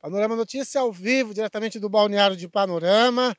Panorama Notícia ao vivo, diretamente do Balneário de Panorama.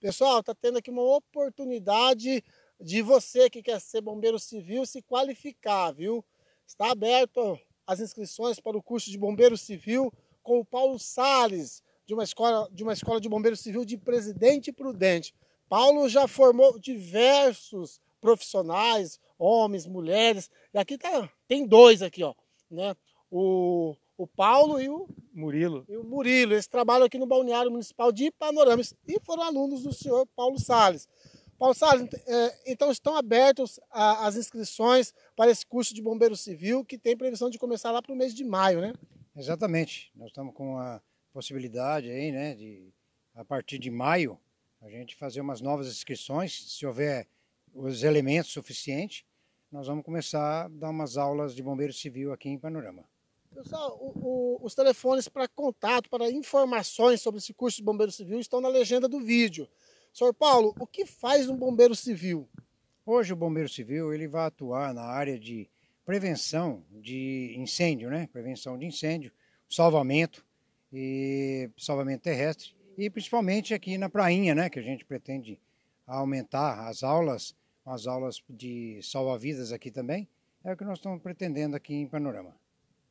Pessoal, está tendo aqui uma oportunidade de você que quer ser bombeiro civil se qualificar, viu? Está aberto as inscrições para o curso de bombeiro civil com o Paulo Sales, de uma escola de uma escola de bombeiro civil de Presidente Prudente. Paulo já formou diversos profissionais, homens, mulheres. E aqui tá, tem dois aqui, ó, né? O, o Paulo e o Murilo. E o Murilo, eles trabalham aqui no Balneário Municipal de Panoramas e foram alunos do senhor Paulo Sales. Paulo Salles, é, então estão abertas as inscrições para esse curso de bombeiro civil que tem previsão de começar lá para o mês de maio, né? Exatamente. Nós estamos com a possibilidade aí, né, de a partir de maio a gente fazer umas novas inscrições, se houver os elementos suficientes, nós vamos começar a dar umas aulas de bombeiro civil aqui em Panorama. Pessoal, o, o, os telefones para contato, para informações sobre esse curso de bombeiro civil estão na legenda do vídeo. Senhor Paulo, o que faz um bombeiro civil? Hoje o bombeiro civil ele vai atuar na área de prevenção de incêndio, né? Prevenção de incêndio, salvamento e salvamento terrestre e principalmente aqui na prainha, né? Que a gente pretende aumentar as aulas, as aulas de salva-vidas aqui também. É o que nós estamos pretendendo aqui em Panorama.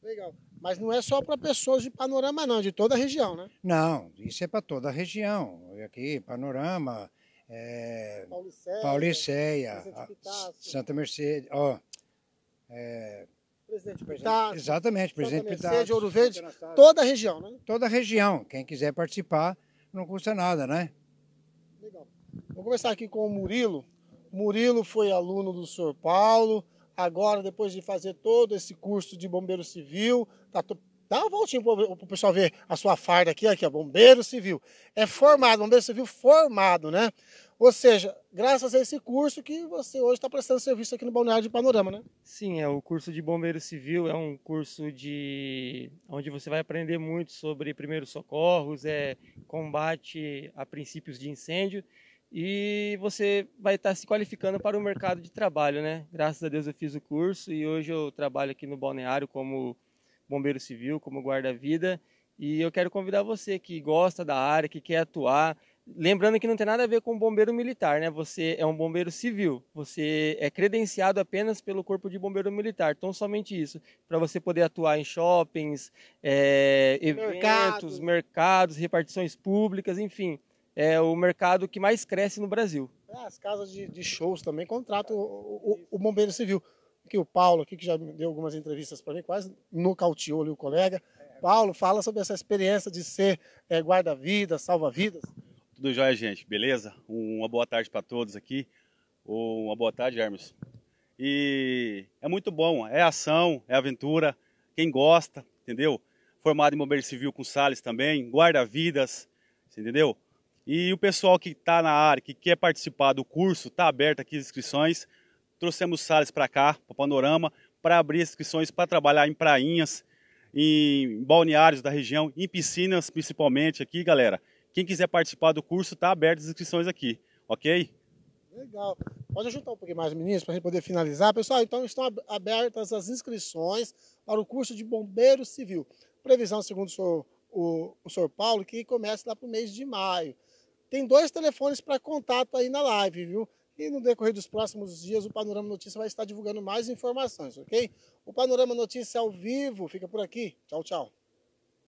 Legal. Mas não é só para pessoas de panorama, não, é de toda a região, né? Não, isso é para toda a região. É aqui, panorama, é, Pauliceia, Santa Mercedes, ó, é, Presidente Pitácio. Exatamente, Presidente Santa Mercedes, Ouro Verde, toda a região, né? Toda a região. Quem quiser participar, não custa nada, né? Legal. Vou começar aqui com o Murilo. Murilo foi aluno do Sr. Paulo, agora, depois de fazer todo esse curso de bombeiro civil, tá, dá uma voltinha para o pessoal ver a sua farda aqui, aqui, ó, bombeiro civil. É formado, bombeiro civil formado, né? Ou seja, graças a esse curso que você hoje está prestando serviço aqui no Balneário de Panorama, né? Sim, é o curso de bombeiro civil, é um curso de onde você vai aprender muito sobre primeiros socorros, é combate a princípios de incêndio e você vai estar se qualificando para o mercado de trabalho, né? Graças a Deus eu fiz o curso e hoje eu trabalho aqui no balneário como bombeiro civil, como guarda-vida. E eu quero convidar você que gosta da área, que quer atuar, lembrando que não tem nada a ver com bombeiro militar, né? Você é um bombeiro civil, você é credenciado apenas pelo corpo de bombeiro militar, então somente isso, para você poder atuar em shoppings, é, eventos, mercados, repartições públicas, enfim é o mercado que mais cresce no Brasil. É, as casas de, de, shows também contratam o, o, o bombeiro civil. Que o Paulo aqui, que já deu algumas entrevistas para mim, quase nocauteou ali o colega. Paulo, fala sobre essa experiência de ser é, guarda-vidas, salva-vidas. Tudo jóia, gente, beleza? Uma boa tarde para todos aqui. Uma boa tarde, Hermes. E é muito bom, é ação, é aventura. Quem gosta, entendeu? Formado em bombeiro civil com Sales também, guarda-vidas, entendeu? E o pessoal que está na área, que quer participar do curso, está aberto aqui as inscrições. Trouxemos Sales para cá, para o Panorama, para abrir inscrições para trabalhar em prainhas, em balneários da região, em piscinas principalmente aqui, galera. Quem quiser participar do curso, está aberto as inscrições aqui, ok? Legal. Pode ajudar um pouquinho mais, ministro, para a gente poder finalizar. Pessoal, então estão abertas as inscrições para o curso de bombeiro civil. Previsão, segundo o senhor, o, o senhor Paulo, que comece lá para o mês de maio. Tem dois telefones para contato aí na live, viu? E no decorrer dos próximos dias o Panorama Notícia vai estar divulgando mais informações, ok? O Panorama Notícia ao vivo fica por aqui. Tchau, tchau.